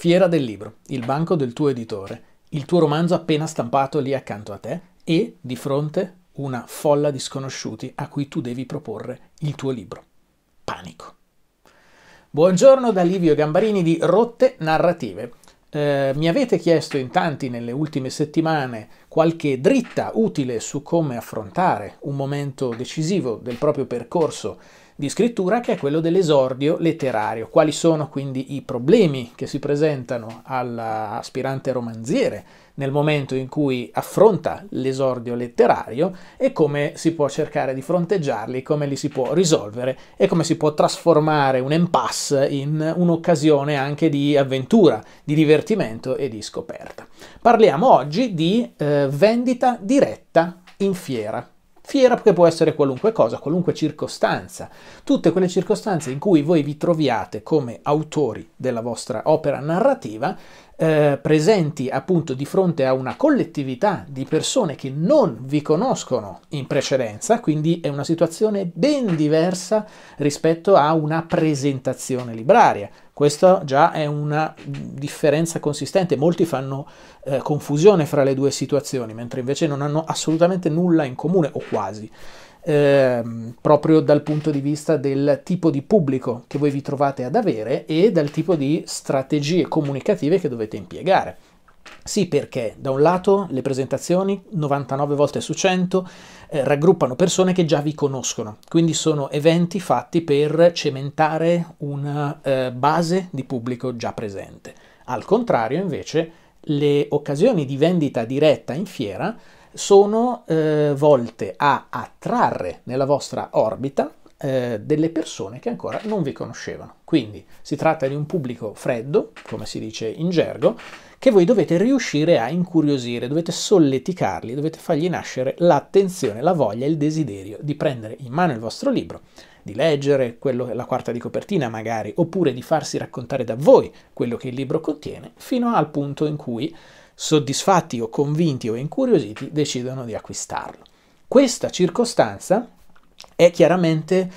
Fiera del libro, il banco del tuo editore, il tuo romanzo appena stampato lì accanto a te e di fronte una folla di sconosciuti a cui tu devi proporre il tuo libro. Panico. Buongiorno da Livio Gambarini di Rotte Narrative. Eh, mi avete chiesto in tanti nelle ultime settimane qualche dritta utile su come affrontare un momento decisivo del proprio percorso di scrittura che è quello dell'esordio letterario. Quali sono quindi i problemi che si presentano all'aspirante romanziere nel momento in cui affronta l'esordio letterario e come si può cercare di fronteggiarli, come li si può risolvere e come si può trasformare un impasse in un'occasione anche di avventura, di divertimento e di scoperta. Parliamo oggi di eh, vendita diretta in fiera. Fiera che può essere qualunque cosa, qualunque circostanza. Tutte quelle circostanze in cui voi vi troviate come autori della vostra opera narrativa, eh, presenti appunto di fronte a una collettività di persone che non vi conoscono in precedenza, quindi è una situazione ben diversa rispetto a una presentazione libraria questa già è una differenza consistente, molti fanno eh, confusione fra le due situazioni, mentre invece non hanno assolutamente nulla in comune o quasi. Eh, proprio dal punto di vista del tipo di pubblico che voi vi trovate ad avere e dal tipo di strategie comunicative che dovete impiegare. Sì, perché da un lato le presentazioni 99 volte su 100 eh, raggruppano persone che già vi conoscono, quindi sono eventi fatti per cementare una eh, base di pubblico già presente. Al contrario, invece, le occasioni di vendita diretta in fiera sono eh, volte a attrarre nella vostra orbita eh, delle persone che ancora non vi conoscevano. Quindi si tratta di un pubblico freddo, come si dice in gergo, che voi dovete riuscire a incuriosire, dovete solleticarli, dovete fargli nascere l'attenzione, la voglia, il desiderio di prendere in mano il vostro libro, di leggere quello, la quarta di copertina magari, oppure di farsi raccontare da voi quello che il libro contiene, fino al punto in cui, soddisfatti o convinti o incuriositi, decidono di acquistarlo. Questa circostanza è chiaramente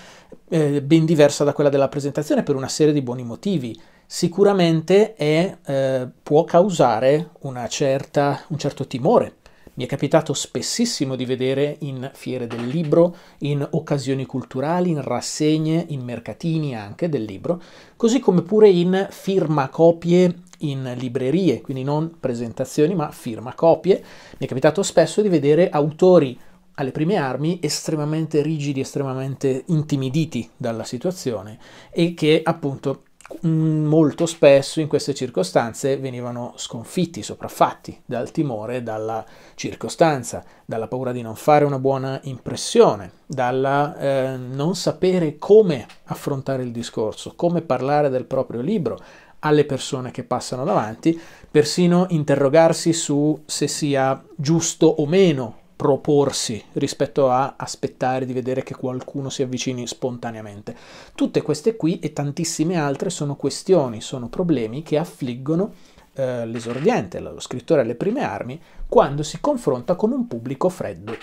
eh, ben diversa da quella della presentazione per una serie di buoni motivi sicuramente è, eh, può causare certa, un certo timore. Mi è capitato spessissimo di vedere in fiere del libro, in occasioni culturali, in rassegne, in mercatini anche del libro, così come pure in firmacopie in librerie, quindi non presentazioni ma firmacopie. Mi è capitato spesso di vedere autori alle prime armi estremamente rigidi, estremamente intimiditi dalla situazione e che appunto Mm, molto spesso in queste circostanze venivano sconfitti, sopraffatti dal timore, dalla circostanza, dalla paura di non fare una buona impressione, dalla eh, non sapere come affrontare il discorso, come parlare del proprio libro alle persone che passano davanti, persino interrogarsi su se sia giusto o meno proporsi rispetto a aspettare di vedere che qualcuno si avvicini spontaneamente. Tutte queste qui e tantissime altre sono questioni, sono problemi che affliggono eh, l'esordiente, lo scrittore alle prime armi, quando si confronta con un pubblico freddo.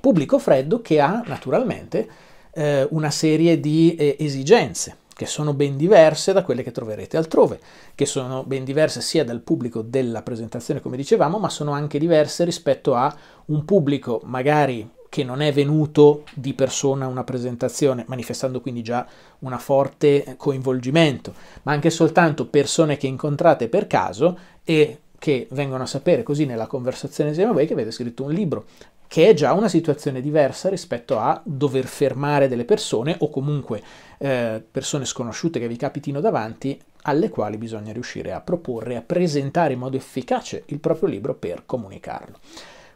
Pubblico freddo che ha naturalmente eh, una serie di eh, esigenze che sono ben diverse da quelle che troverete altrove, che sono ben diverse sia dal pubblico della presentazione, come dicevamo, ma sono anche diverse rispetto a un pubblico magari che non è venuto di persona a una presentazione, manifestando quindi già un forte coinvolgimento, ma anche soltanto persone che incontrate per caso e che vengono a sapere così nella conversazione insieme a voi che avete scritto un libro che è già una situazione diversa rispetto a dover fermare delle persone o comunque eh, persone sconosciute che vi capitino davanti, alle quali bisogna riuscire a proporre, a presentare in modo efficace il proprio libro per comunicarlo.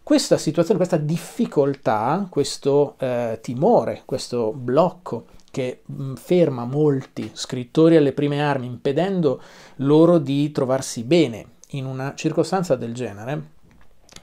Questa situazione, questa difficoltà, questo eh, timore, questo blocco che mm, ferma molti scrittori alle prime armi, impedendo loro di trovarsi bene in una circostanza del genere,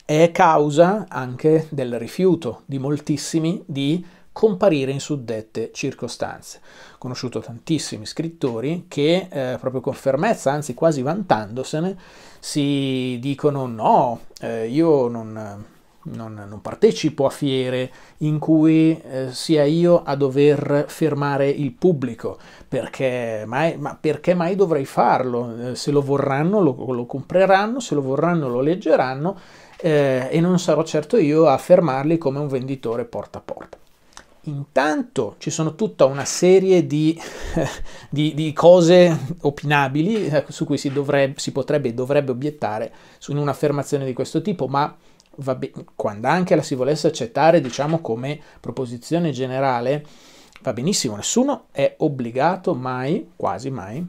è causa anche del rifiuto di moltissimi di comparire in suddette circostanze. Ho conosciuto tantissimi scrittori che eh, proprio con fermezza, anzi quasi vantandosene, si dicono no, eh, io non, non, non, partecipo a fiere in cui eh, sia io a dover fermare il pubblico, perché mai, ma perché mai dovrei farlo? Eh, se lo vorranno lo, lo compreranno, se lo vorranno lo leggeranno eh, e non sarò certo io a fermarli come un venditore porta a porta. Intanto ci sono tutta una serie di, di, di cose opinabili eh, su cui si, dovrebbe, si potrebbe e dovrebbe obiettare in un'affermazione di questo tipo, ma Be- quando anche la si volesse accettare, diciamo come proposizione generale, va benissimo, nessuno è obbligato mai, quasi mai,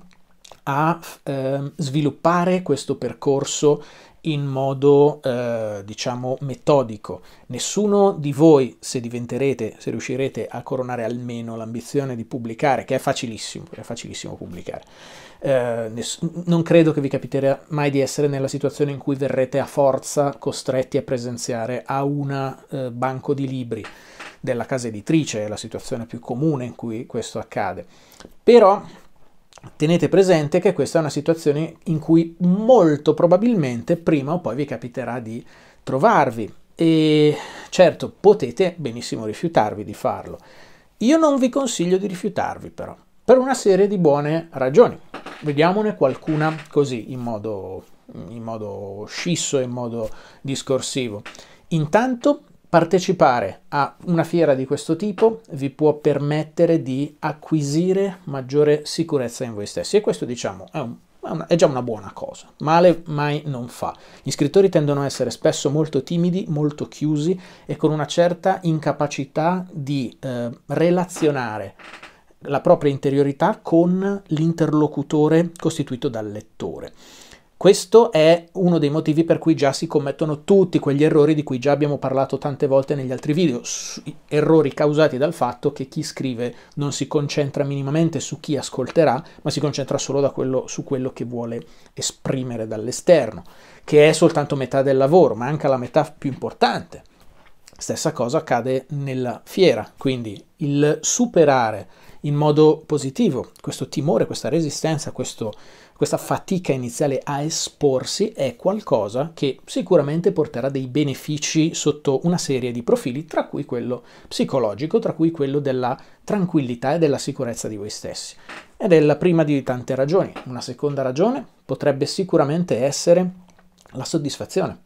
a eh, sviluppare questo percorso in modo eh, diciamo metodico. Nessuno di voi, se diventerete, se riuscirete a coronare almeno l'ambizione di pubblicare, che è facilissimo, è facilissimo pubblicare, eh, ness- non credo che vi capiterà mai di essere nella situazione in cui verrete a forza costretti a presenziare a un eh, banco di libri della casa editrice, è la situazione più comune in cui questo accade. Però tenete presente che questa è una situazione in cui molto probabilmente prima o poi vi capiterà di trovarvi e certo potete benissimo rifiutarvi di farlo. Io non vi consiglio di rifiutarvi però, per una serie di buone ragioni. Vediamone qualcuna così, in modo, in modo scisso, in modo discorsivo. Intanto Partecipare a una fiera di questo tipo vi può permettere di acquisire maggiore sicurezza in voi stessi e questo diciamo è, un, è, una, è già una buona cosa, male mai non fa. Gli scrittori tendono a essere spesso molto timidi, molto chiusi e con una certa incapacità di eh, relazionare la propria interiorità con l'interlocutore costituito dal lettore. Questo è uno dei motivi per cui già si commettono tutti quegli errori di cui già abbiamo parlato tante volte negli altri video, errori causati dal fatto che chi scrive non si concentra minimamente su chi ascolterà, ma si concentra solo quello, su quello che vuole esprimere dall'esterno, che è soltanto metà del lavoro, ma anche la metà più importante. Stessa cosa accade nella fiera, quindi il superare in modo positivo questo timore, questa resistenza, questo questa fatica iniziale a esporsi è qualcosa che sicuramente porterà dei benefici sotto una serie di profili, tra cui quello psicologico, tra cui quello della tranquillità e della sicurezza di voi stessi. Ed è la prima di tante ragioni. Una seconda ragione potrebbe sicuramente essere la soddisfazione.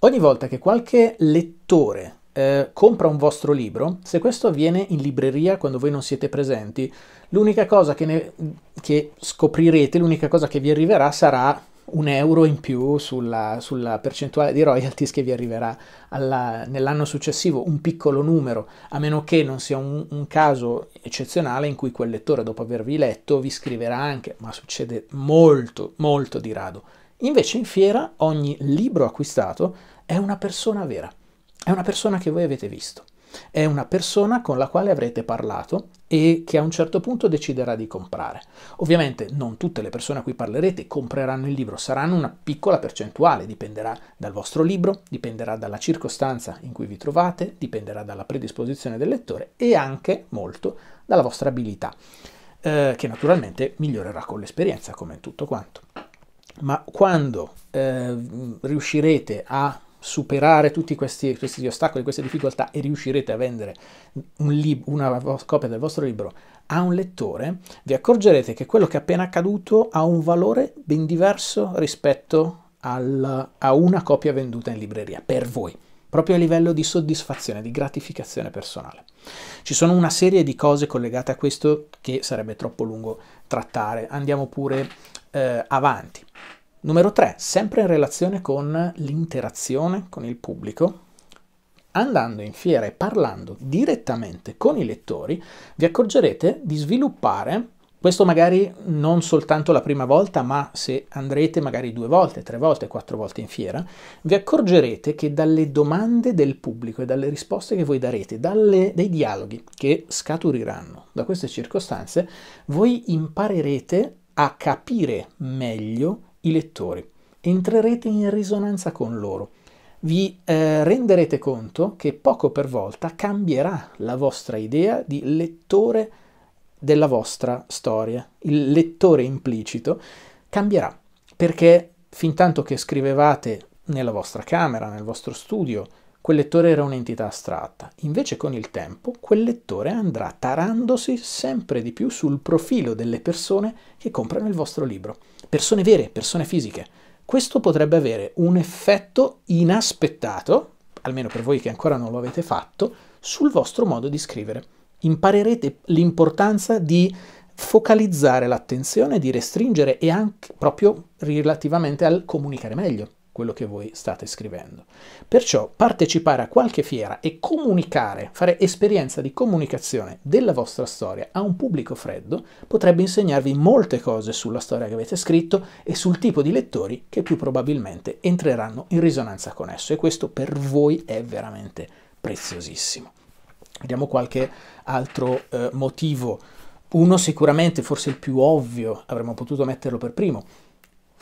Ogni volta che qualche lettore eh, compra un vostro libro, se questo avviene in libreria quando voi non siete presenti, l'unica cosa che, ne, che scoprirete, l'unica cosa che vi arriverà sarà un euro in più sulla, sulla, percentuale di royalties che vi arriverà alla, nell'anno successivo, un piccolo numero, a meno che non sia un, un, caso eccezionale in cui quel lettore, dopo avervi letto, vi scriverà anche, ma succede molto, molto di rado. Invece in fiera ogni libro acquistato è una persona vera. È una persona che voi avete visto, è una persona con la quale avrete parlato e che a un certo punto deciderà di comprare. Ovviamente non tutte le persone a cui parlerete compreranno il libro, saranno una piccola percentuale, dipenderà dal vostro libro, dipenderà dalla circostanza in cui vi trovate, dipenderà dalla predisposizione del lettore e anche molto dalla vostra abilità, eh, che naturalmente migliorerà con l'esperienza, come in tutto quanto. Ma quando eh, riuscirete a superare tutti questi, questi, ostacoli, queste difficoltà e riuscirete a vendere un lib- una copia del vostro libro a un lettore, vi accorgerete che quello che è appena accaduto ha un valore ben diverso rispetto al, a una copia venduta in libreria per voi proprio a livello di soddisfazione, di gratificazione personale. Ci sono una serie di cose collegate a questo che sarebbe troppo lungo trattare, andiamo pure eh, avanti. Numero 3, sempre in relazione con l'interazione con il pubblico, andando in fiera e parlando direttamente con i lettori, vi accorgerete di sviluppare questo magari non soltanto la prima volta, ma se andrete magari due volte, tre volte, quattro volte in fiera, vi accorgerete che dalle domande del pubblico e dalle risposte che voi darete, dalle, dai dialoghi che scaturiranno da queste circostanze, voi imparerete a capire meglio i lettori, entrerete in risonanza con loro, vi eh, renderete conto che poco per volta cambierà la vostra idea di lettore della vostra storia, il lettore implicito cambierà, perché fin tanto che scrivevate nella vostra camera, nel vostro studio, quel lettore era un'entità astratta. Invece con il tempo quel lettore andrà tarandosi sempre di più sul profilo delle persone che comprano il vostro libro persone vere, persone fisiche. Questo potrebbe avere un effetto inaspettato, almeno per voi che ancora non lo avete fatto, sul vostro modo di scrivere. Imparerete l'importanza di focalizzare l'attenzione, di restringere e anche proprio relativamente al comunicare meglio quello che voi state scrivendo. Perciò partecipare a qualche fiera e comunicare, fare esperienza di comunicazione della vostra storia a un pubblico freddo potrebbe insegnarvi molte cose sulla storia che avete scritto e sul tipo di lettori che più probabilmente entreranno in risonanza con esso e questo per voi è veramente preziosissimo. Vediamo qualche altro eh, motivo. Uno sicuramente, forse il più ovvio, avremmo potuto metterlo per primo,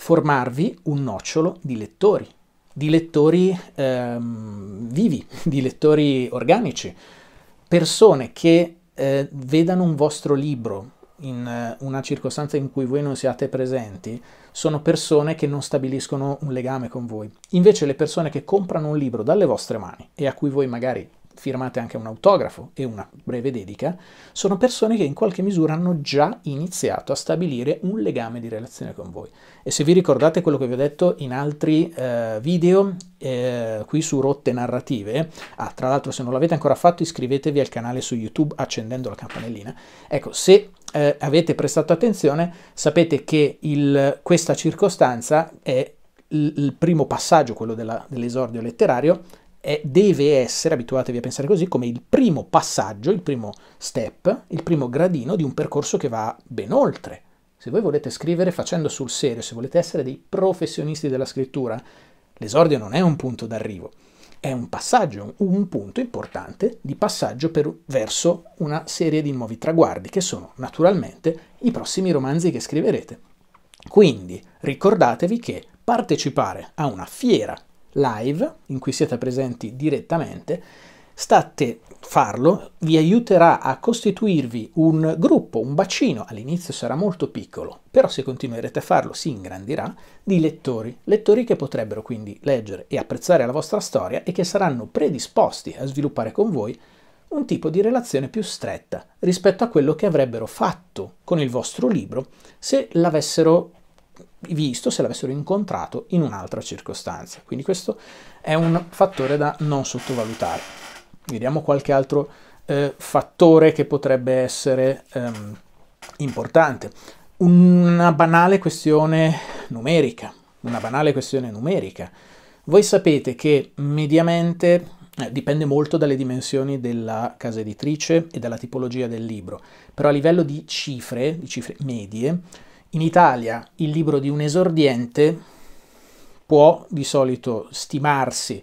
formarvi un nocciolo di lettori, di lettori ehm, vivi, di lettori organici, persone che eh, vedano un vostro libro in eh, una circostanza in cui voi non siate presenti, sono persone che non stabiliscono un legame con voi. Invece le persone che comprano un libro dalle vostre mani e a cui voi magari firmate anche un autografo e una breve dedica, sono persone che in qualche misura hanno già iniziato a stabilire un legame di relazione con voi. E se vi ricordate quello che vi ho detto in altri eh, video eh, qui su Rotte Narrative, ah, tra l'altro se non l'avete ancora fatto iscrivetevi al canale su YouTube accendendo la campanellina, ecco se eh, avete prestato attenzione sapete che il, questa circostanza è il, primo passaggio, quello della, dell'esordio letterario, è, deve essere, abituatevi a pensare così, come il primo passaggio, il primo step, il primo gradino di un percorso che va ben oltre. Se voi volete scrivere facendo sul serio, se volete essere dei professionisti della scrittura, l'esordio non è un punto d'arrivo, è un passaggio, un punto importante di passaggio per, verso una serie di nuovi traguardi, che sono naturalmente i prossimi romanzi che scriverete. Quindi ricordatevi che partecipare a una fiera live, in cui siete presenti direttamente, state farlo vi aiuterà a costituirvi un gruppo, un bacino, all'inizio sarà molto piccolo, però se continuerete a farlo si ingrandirà, di lettori, lettori che potrebbero quindi leggere e apprezzare la vostra storia e che saranno predisposti a sviluppare con voi un tipo di relazione più stretta rispetto a quello che avrebbero fatto con il vostro libro se l'avessero visto se l'avessero incontrato in un'altra circostanza. Quindi questo è un fattore da non sottovalutare. Vediamo qualche altro eh, fattore che potrebbe essere ehm, importante. Una banale questione numerica. Una banale questione numerica. Voi sapete che mediamente eh, dipende molto dalle dimensioni della casa editrice e dalla tipologia del libro, però a livello di cifre, di cifre medie, in Italia il libro di un esordiente può di solito stimarsi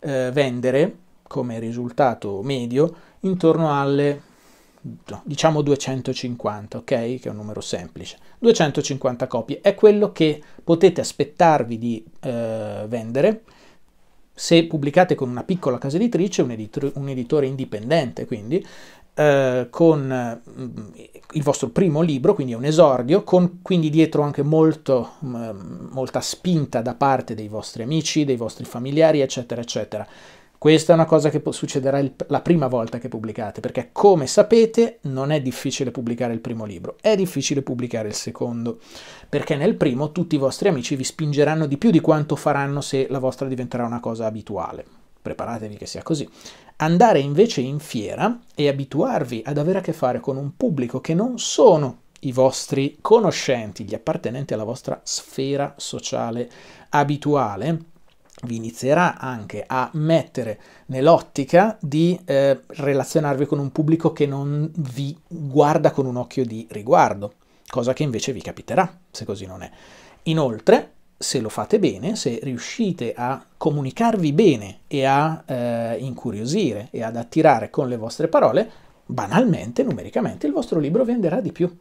eh, vendere come risultato medio intorno alle diciamo 250, ok? Che è un numero semplice. 250 copie è quello che potete aspettarvi di eh, vendere se pubblicate con una piccola casa editrice, un, editore, un editore indipendente, quindi eh, con mm, il vostro primo libro, quindi è un esordio, con quindi dietro anche molto, mm, molta spinta da parte dei vostri amici, dei vostri familiari, eccetera, eccetera. Questa è una cosa che succederà il, la prima volta che pubblicate, perché come sapete non è difficile pubblicare il primo libro, è difficile pubblicare il secondo, perché nel primo tutti i vostri amici vi spingeranno di più di quanto faranno se la vostra diventerà una cosa abituale preparatevi che sia così. Andare invece in fiera e abituarvi ad avere a che fare con un pubblico che non sono i vostri conoscenti, gli appartenenti alla vostra sfera sociale abituale, vi inizierà anche a mettere nell'ottica di eh, relazionarvi con un pubblico che non vi guarda con un occhio di riguardo, cosa che invece vi capiterà se così non è. Inoltre, se lo fate bene, se riuscite a comunicarvi bene e a eh, incuriosire e ad attirare con le vostre parole, banalmente, numericamente, il vostro libro venderà di più.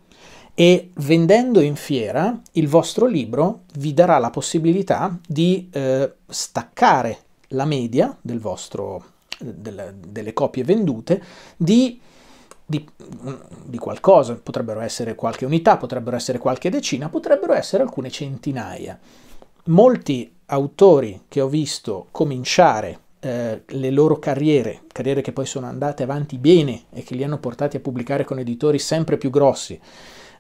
E vendendo in fiera, il vostro libro vi darà la possibilità di eh, staccare la media vostro, del, delle copie vendute, di di, di, qualcosa, potrebbero essere qualche unità, potrebbero essere qualche decina, potrebbero essere alcune centinaia molti autori che ho visto cominciare eh, le loro carriere, carriere che poi sono andate avanti bene e che li hanno portati a pubblicare con editori sempre più grossi,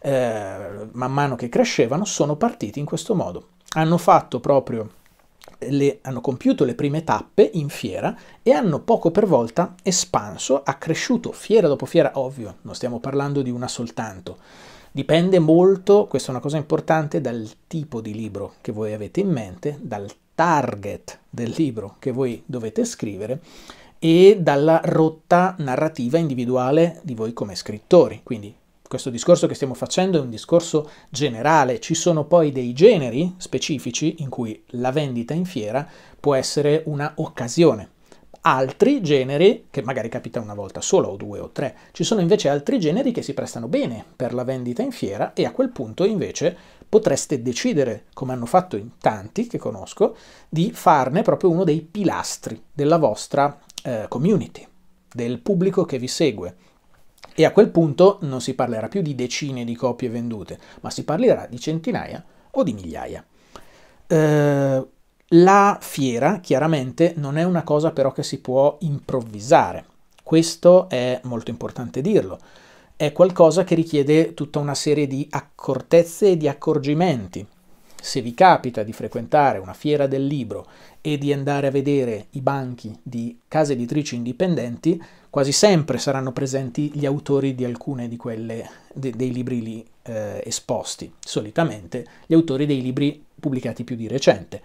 eh, man mano che crescevano, sono partiti in questo modo. Hanno fatto proprio le, hanno compiuto le prime tappe in fiera e hanno poco per volta espanso, accresciuto fiera dopo fiera, ovvio, non stiamo parlando di una soltanto, Dipende molto, questa è una cosa importante, dal tipo di libro che voi avete in mente, dal target del libro che voi dovete scrivere e dalla rotta narrativa individuale di voi come scrittori. Quindi questo discorso che stiamo facendo è un discorso generale, ci sono poi dei generi specifici in cui la vendita in fiera può essere una occasione altri generi, che magari capita una volta sola o due o tre, ci sono invece altri generi che si prestano bene per la vendita in fiera e a quel punto invece potreste decidere, come hanno fatto in tanti che conosco, di farne proprio uno dei pilastri della vostra eh, community, del pubblico che vi segue. E a quel punto non si parlerà più di decine di copie vendute, ma si parlerà di centinaia o di migliaia. Eh, la fiera chiaramente non è una cosa però che si può improvvisare, questo è molto importante dirlo, è qualcosa che richiede tutta una serie di accortezze e di accorgimenti. Se vi capita di frequentare una fiera del libro e di andare a vedere i banchi di case editrici indipendenti, quasi sempre saranno presenti gli autori di alcune di quelle de, dei libri lì eh, esposti, solitamente gli autori dei libri pubblicati più di recente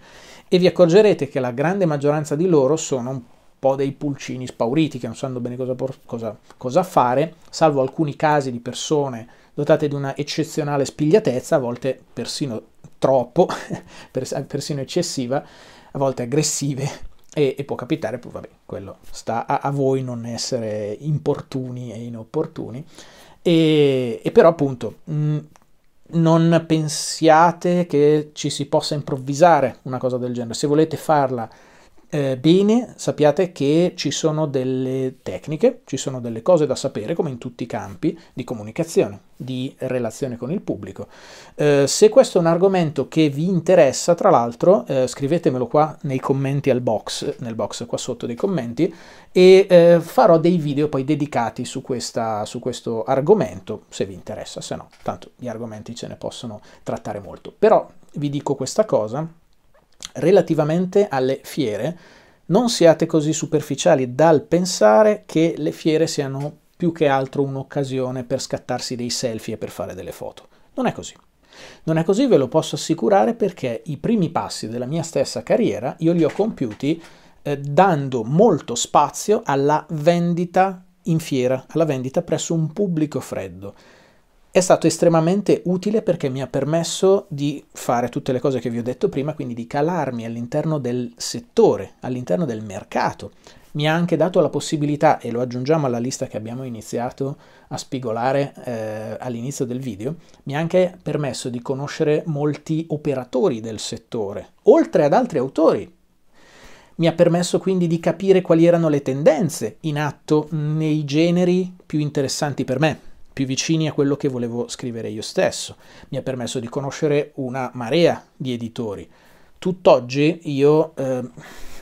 e vi accorgerete che la grande maggioranza di loro sono un po' dei pulcini spauriti che non sanno bene cosa, cosa, cosa fare, salvo alcuni casi di persone dotate di una eccezionale spigliatezza, a volte persino troppo, persino eccessiva, a volte aggressive, e, e può capitare, poi vabbè, quello sta a, a, voi non essere importuni e inopportuni, e, e però appunto mh, non pensiate che ci si possa improvvisare una cosa del genere. Se volete farla eh, bene sappiate che ci sono delle tecniche, ci sono delle cose da sapere, come in tutti i campi di comunicazione, di relazione con il pubblico. Eh, se questo è un argomento che vi interessa, tra l'altro, eh, scrivetemelo qua nei commenti al box, nel box qua sotto dei commenti, e eh, farò dei video poi dedicati su, questa, su questo argomento, se vi interessa, se no, tanto gli argomenti ce ne possono trattare molto. Però vi dico questa cosa relativamente alle fiere, non siate così superficiali dal pensare che le fiere siano più che altro un'occasione per scattarsi dei selfie e per fare delle foto. Non è così. Non è così, ve lo posso assicurare, perché i primi passi della mia stessa carriera io li ho compiuti eh, dando molto spazio alla vendita in fiera, alla vendita presso un pubblico freddo. È stato estremamente utile perché mi ha permesso di fare tutte le cose che vi ho detto prima, quindi di calarmi all'interno del settore, all'interno del mercato. Mi ha anche dato la possibilità, e lo aggiungiamo alla lista che abbiamo iniziato a spigolare eh, all'inizio del video, mi ha anche permesso di conoscere molti operatori del settore, oltre ad altri autori mi ha permesso quindi di capire quali erano le tendenze in atto nei generi più interessanti per me più vicini a quello che volevo scrivere io stesso. Mi ha permesso di conoscere una marea di editori. Tutt'oggi io eh,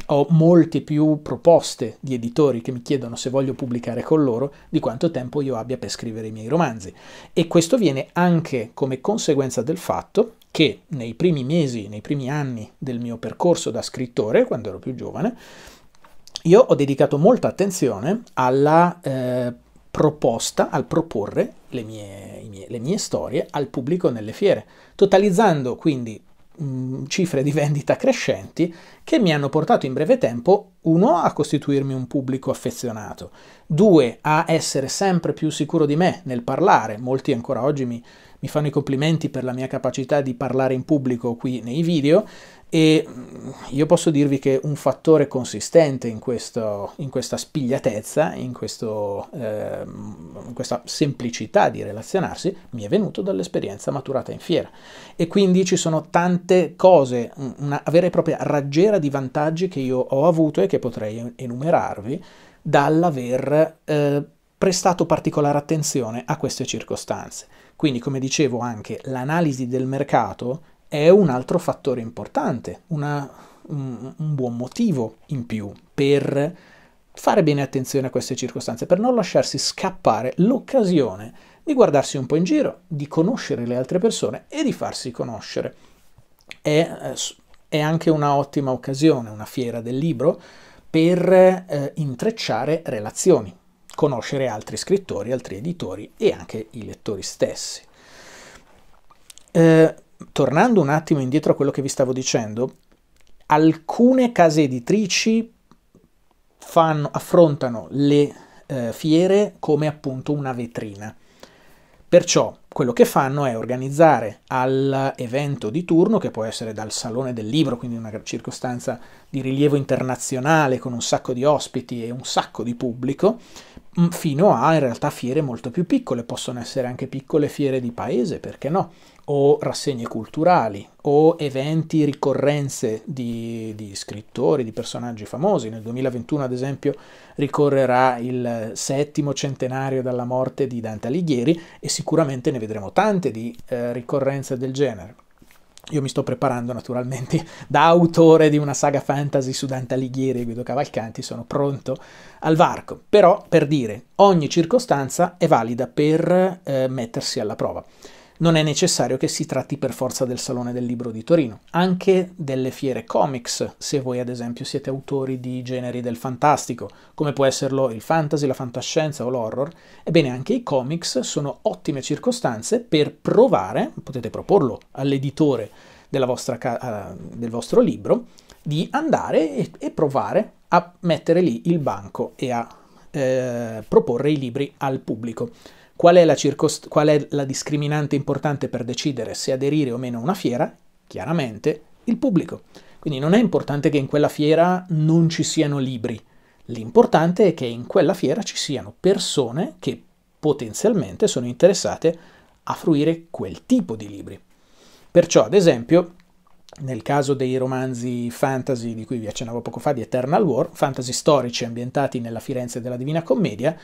ho molte più proposte di editori che mi chiedono se voglio pubblicare con loro di quanto tempo io abbia per scrivere i miei romanzi. E questo viene anche come conseguenza del fatto che nei primi mesi, nei primi anni del mio percorso da scrittore, quando ero più giovane, io ho dedicato molta attenzione alla eh, proposta, al proporre le mie, mie, le mie storie al pubblico nelle fiere, totalizzando quindi mm, cifre di vendita crescenti che mi hanno portato in breve tempo, uno, a costituirmi un pubblico affezionato, due, a essere sempre più sicuro di me nel parlare, molti ancora oggi mi, mi fanno i complimenti per la mia capacità di parlare in pubblico qui nei video e mm, io posso dirvi che un fattore consistente in, questo, in questa spigliatezza, in, questo, eh, in questa semplicità di relazionarsi, mi è venuto dall'esperienza maturata in fiera. E quindi ci sono tante cose, una vera e propria raggiera di vantaggi che io ho avuto e che potrei enumerarvi dall'aver eh, prestato particolare attenzione a queste circostanze. Quindi, come dicevo anche, l'analisi del mercato è un altro fattore importante, una, un, un buon motivo in più per fare bene attenzione a queste circostanze, per non lasciarsi scappare l'occasione di guardarsi un po' in giro, di conoscere le altre persone e di farsi conoscere. È, eh, è anche una ottima occasione, una fiera del libro, per eh, intrecciare relazioni, conoscere altri scrittori, altri editori e anche i lettori stessi. Eh, tornando un attimo indietro a quello che vi stavo dicendo, alcune case editrici fanno, affrontano le eh, fiere come appunto una vetrina. Perciò quello che fanno è organizzare all'evento di turno, che può essere dal Salone del Libro, quindi una circostanza di rilievo internazionale con un sacco di ospiti e un sacco di pubblico, fino a in realtà fiere molto più piccole, possono essere anche piccole fiere di paese, perché no? o rassegne culturali, o eventi, ricorrenze di, di, scrittori, di personaggi famosi. Nel 2021, ad esempio, ricorrerà il settimo centenario dalla morte di Dante Alighieri e sicuramente ne vedremo tante di eh, ricorrenze del genere. Io mi sto preparando naturalmente da autore di una saga fantasy su Dante Alighieri e Guido Cavalcanti, sono pronto al varco. Però, per dire, ogni circostanza è valida per eh, mettersi alla prova non è necessario che si tratti per forza del Salone del Libro di Torino, anche delle fiere comics, se voi ad esempio siete autori di generi del fantastico, come può esserlo il fantasy, la fantascienza o l'horror, ebbene anche i comics sono ottime circostanze per provare, potete proporlo all'editore ca- eh, del vostro libro, di andare e, e, provare a mettere lì il banco e a eh, proporre i libri al pubblico. Qual è, circost- qual è la discriminante importante per decidere se aderire o meno a una fiera? Chiaramente il pubblico. Quindi non è importante che in quella fiera non ci siano libri. L'importante è che in quella fiera ci siano persone che potenzialmente sono interessate a fruire quel tipo di libri. Perciò, ad esempio, nel caso dei romanzi fantasy di cui vi accennavo poco fa, di Eternal War, fantasy storici ambientati nella Firenze della Divina Commedia,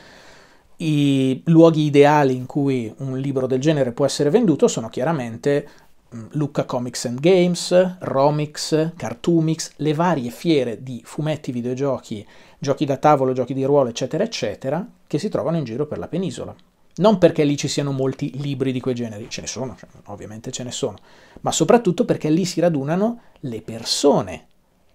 i luoghi ideali in cui un libro del genere può essere venduto sono chiaramente mm, Lucca Comics and Games, Romix, Cartoomix, le varie fiere di fumetti, videogiochi, giochi da tavolo, giochi di ruolo, eccetera, eccetera, che si trovano in giro per la penisola. Non perché lì ci siano molti libri di quei generi, ce ne sono, cioè, ovviamente ce ne sono, ma soprattutto perché lì si radunano le persone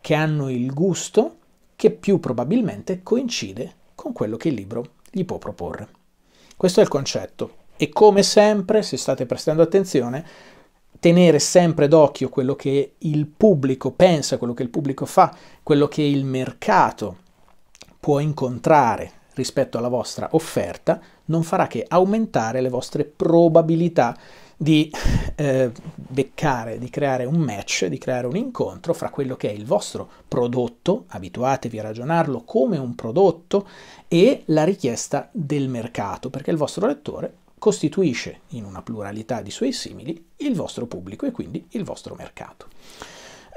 che hanno il gusto che più probabilmente coincide con quello che il libro gli può proporre. Questo è il concetto. E come sempre, se state prestando attenzione, tenere sempre d'occhio quello che il pubblico pensa, quello che il pubblico fa, quello che il mercato può incontrare rispetto alla vostra offerta, non farà che aumentare le vostre probabilità di eh, beccare, di creare un match, di creare un incontro fra quello che è il vostro prodotto, abituatevi a ragionarlo come un prodotto, e la richiesta del mercato, perché il vostro lettore costituisce, in una pluralità di suoi simili, il vostro pubblico e quindi il vostro mercato.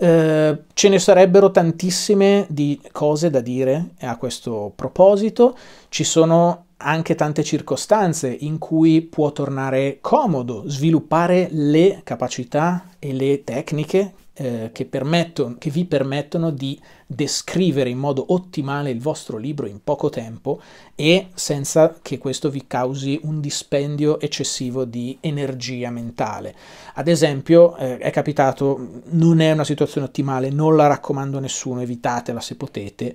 Eh, ce ne sarebbero tantissime di cose da dire a questo proposito, ci sono anche tante circostanze in cui può tornare comodo sviluppare le capacità e le tecniche eh, che, permettono, che vi permettono di descrivere in modo ottimale il vostro libro in poco tempo e senza che questo vi causi un dispendio eccessivo di energia mentale. Ad esempio eh, è capitato, non è una situazione ottimale, non la raccomando a nessuno, evitatela se potete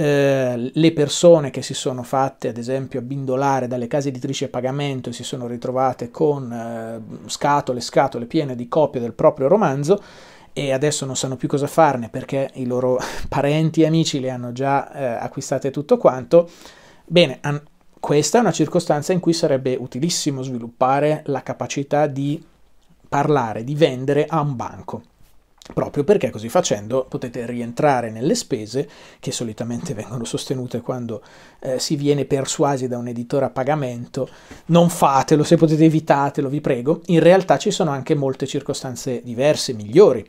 eh, le persone che si sono fatte ad esempio abbindolare dalle case editrici a pagamento e si sono ritrovate con eh, scatole, scatole piene di copie del proprio romanzo e adesso non sanno più cosa farne perché i loro parenti e amici le hanno già eh, acquistate tutto quanto, bene, an- questa è una circostanza in cui sarebbe utilissimo sviluppare la capacità di parlare, di vendere a un banco proprio perché così facendo potete rientrare nelle spese che solitamente vengono sostenute quando eh, si viene persuasi da un editore a pagamento. Non fatelo, se potete evitatelo, vi prego. In realtà ci sono anche molte circostanze diverse, migliori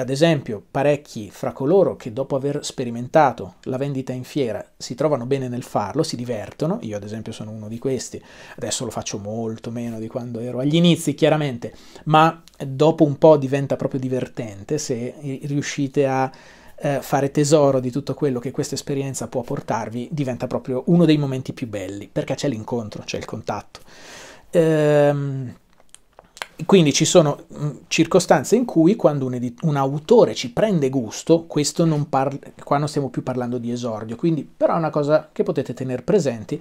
ad esempio, parecchi fra coloro che dopo aver sperimentato la vendita in fiera si trovano bene nel farlo, si divertono, io ad esempio sono uno di questi, adesso lo faccio molto meno di quando ero agli inizi chiaramente, ma dopo un po' diventa proprio divertente se riuscite a eh, fare tesoro di tutto quello che questa esperienza può portarvi, diventa proprio uno dei momenti più belli, perché c'è l'incontro, c'è il contatto. Ehm, quindi ci sono mm, circostanze in cui quando un, edit- un autore ci prende gusto, questo non parla, qua non stiamo più parlando di esordio, quindi però è una cosa che potete tenere presenti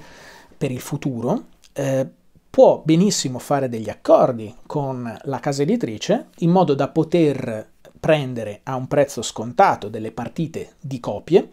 per il futuro. Eh, può benissimo fare degli accordi con la casa editrice in modo da poter prendere a un prezzo scontato delle partite di copie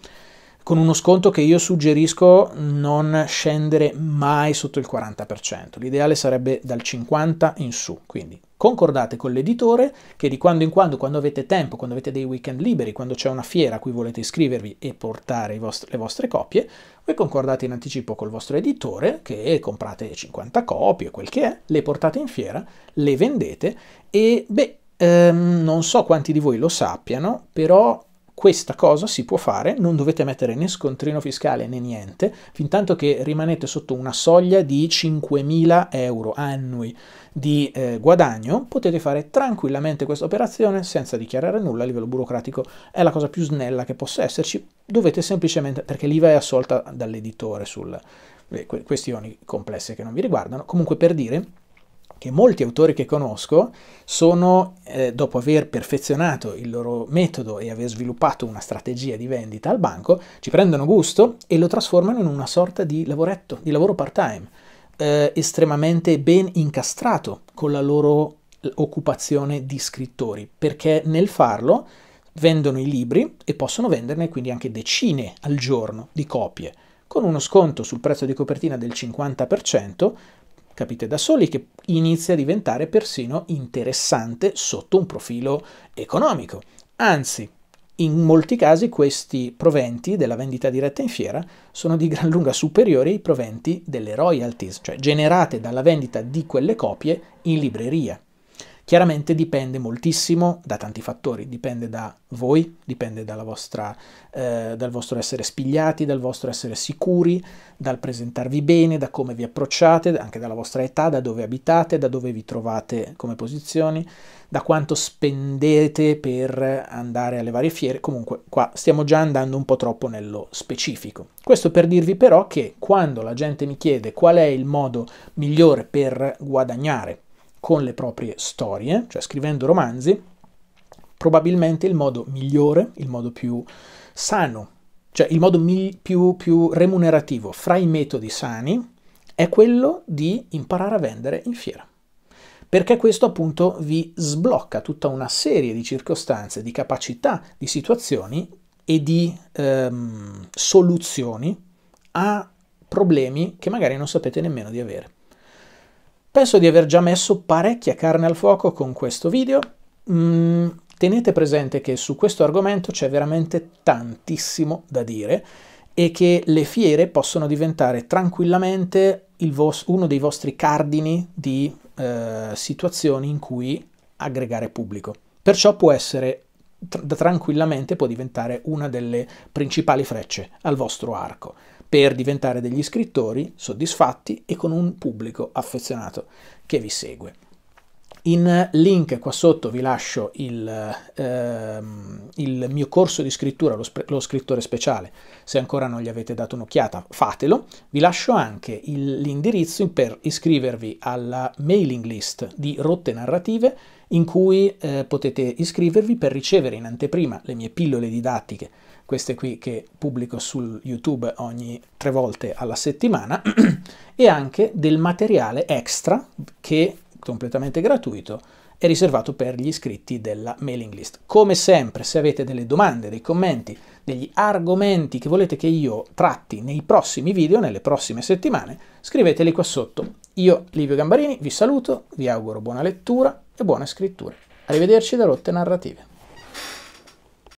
con uno sconto che io suggerisco non scendere mai sotto il 40%. L'ideale sarebbe dal 50 in su, quindi concordate con l'editore che di quando in quando, quando avete tempo, quando avete dei weekend liberi, quando c'è una fiera a cui volete iscrivervi e portare vostri, le vostre copie, voi concordate in anticipo col vostro editore che comprate 50 copie, quel che è, le portate in fiera, le vendete e beh, ehm, non so quanti di voi lo sappiano, però questa cosa si può fare, non dovete mettere né scontrino fiscale né niente, fin tanto che rimanete sotto una soglia di 5.000 euro annui di eh, guadagno, potete fare tranquillamente questa operazione senza dichiarare nulla a livello burocratico, è la cosa più snella che possa esserci, dovete semplicemente, perché l'IVA è assolta dall'editore sulle eh, questioni complesse che non vi riguardano, comunque per dire che molti autori che conosco sono, eh, dopo aver perfezionato il loro metodo e aver sviluppato una strategia di vendita al banco, ci prendono gusto e lo trasformano in una sorta di lavoretto, di lavoro part-time, eh, estremamente ben incastrato con la loro occupazione di scrittori, perché nel farlo vendono i libri e possono venderne quindi anche decine al giorno di copie, con uno sconto sul prezzo di copertina del 50%, capite da soli che inizia a diventare persino interessante sotto un profilo economico. Anzi, in molti casi questi proventi della vendita diretta in fiera sono di gran lunga superiori ai proventi delle royalties, cioè generate dalla vendita di quelle copie in libreria. Chiaramente dipende moltissimo da tanti fattori, dipende da voi, dipende vostra, eh, dal vostro essere spigliati, dal vostro essere sicuri, dal presentarvi bene, da come vi approcciate, anche dalla vostra età, da dove abitate, da dove vi trovate come posizioni, da quanto spendete per andare alle varie fiere. Comunque qua stiamo già andando un po' troppo nello specifico. Questo per dirvi però che quando la gente mi chiede qual è il modo migliore per guadagnare con le proprie storie, cioè scrivendo romanzi, probabilmente il modo migliore, il modo più sano, cioè il modo mi- più, più remunerativo fra i metodi sani è quello di imparare a vendere in fiera perché questo appunto vi sblocca tutta una serie di circostanze, di capacità, di situazioni e di ehm, soluzioni a problemi che magari non sapete nemmeno di avere. Penso di aver già messo parecchia carne al fuoco con questo video. Mm, tenete presente che su questo argomento c'è veramente tantissimo da dire e che le fiere possono diventare tranquillamente vos- uno dei vostri cardini di eh, situazioni in cui aggregare pubblico. Perciò può essere tr- tranquillamente può diventare una delle principali frecce al vostro arco per diventare degli scrittori soddisfatti e con un pubblico affezionato che vi segue. In link qua sotto vi lascio il, ehm, il mio corso di scrittura, lo, sp- lo, scrittore speciale, se ancora non gli avete dato un'occhiata fatelo, vi lascio anche il, l'indirizzo per iscrivervi alla mailing list di rotte narrative in cui eh, potete iscrivervi per ricevere in anteprima le mie pillole didattiche queste qui che pubblico su YouTube ogni tre volte alla settimana, e anche del materiale extra che completamente gratuito è riservato per gli iscritti della mailing list. Come sempre, se avete delle domande, dei commenti, degli argomenti che volete che io tratti nei prossimi video, nelle prossime settimane, scriveteli qua sotto. Io, Livio Gambarini, vi saluto, vi auguro buona lettura e buone scritture. Arrivederci da Rotte Narrative.